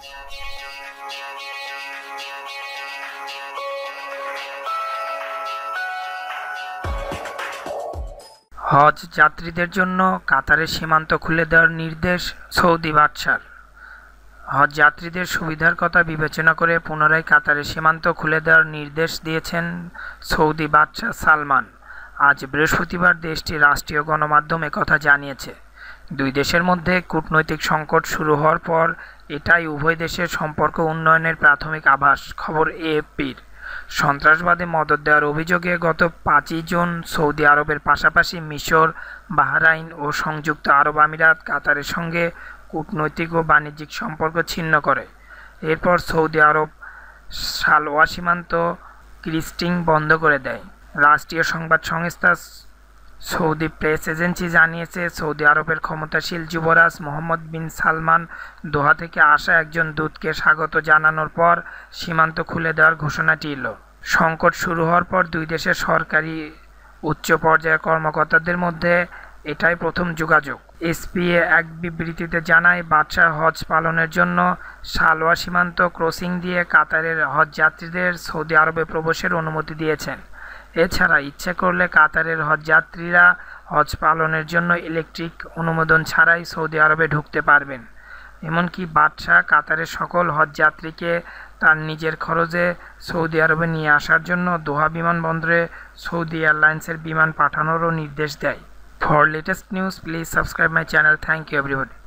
হজ যাত্রীদের জন্য কাতারের সীমান্ত খুলে দেওয়ার নির্দেশ সৌদি বাদশার হজ যাত্রীদের সুবিধার কথা বিবেচনা করে পুনরায় কাতারের সীমান্ত খুলে দেওয়ার নির্দেশ দিয়েছেন সৌদি বাদশাহ সালমান আজ বৃহস্পতিবার দেশটির রাষ্ট্রীয় গণমাধ্যম কথা জানিয়েছে দুই দেশের মধ্যে কূটনৈতিক সংকট শুরু হওয়ার পর এটাই উভয় দেশের সম্পর্ক উন্নয়নের প্রাথমিক আভাস খবর এএফপির সন্ত্রাসবাদে মদত দেওয়ার অভিযোগে গত পাঁচই জুন সৌদি আরবের পাশাপাশি মিশর বাহরাইন ও সংযুক্ত আরব আমিরাত কাতারের সঙ্গে কূটনৈতিক ও বাণিজ্যিক সম্পর্ক ছিন্ন করে এরপর সৌদি আরব সালওয়া সীমান্ত ক্রিস্টিং বন্ধ করে দেয় রাষ্ট্রীয় সংবাদ সংস্থা সৌদি প্রেস এজেন্সি জানিয়েছে সৌদি আরবের ক্ষমতাশীল যুবরাজ মোহাম্মদ বিন সালমান দোহা থেকে আসা একজন দূতকে স্বাগত জানানোর পর সীমান্ত খুলে দেওয়ার ঘোষণাটি এলো সংকট শুরু হওয়ার পর দুই দেশের সরকারি উচ্চ পর্যায়ের কর্মকর্তাদের মধ্যে এটাই প্রথম যোগাযোগ এসপিএ এক বিবৃতিতে জানায় বাদশাহ হজ পালনের জন্য সালোয়া সীমান্ত ক্রসিং দিয়ে কাতারের হজ যাত্রীদের সৌদি আরবে প্রবেশের অনুমতি দিয়েছেন এছাড়া ইচ্ছে করলে কাতারের হজযাত্রীরা হজ পালনের জন্য ইলেকট্রিক অনুমোদন ছাড়াই সৌদি আরবে ঢুকতে পারবেন এমনকি বাদশাহ কাতারের সকল হজযাত্রীকে তার নিজের খরচে সৌদি আরবে নিয়ে আসার জন্য দোহা বিমানবন্দরে সৌদি এয়ারলাইন্সের বিমান পাঠানোরও নির্দেশ দেয় for latest news please subscribe my channel thank you everybody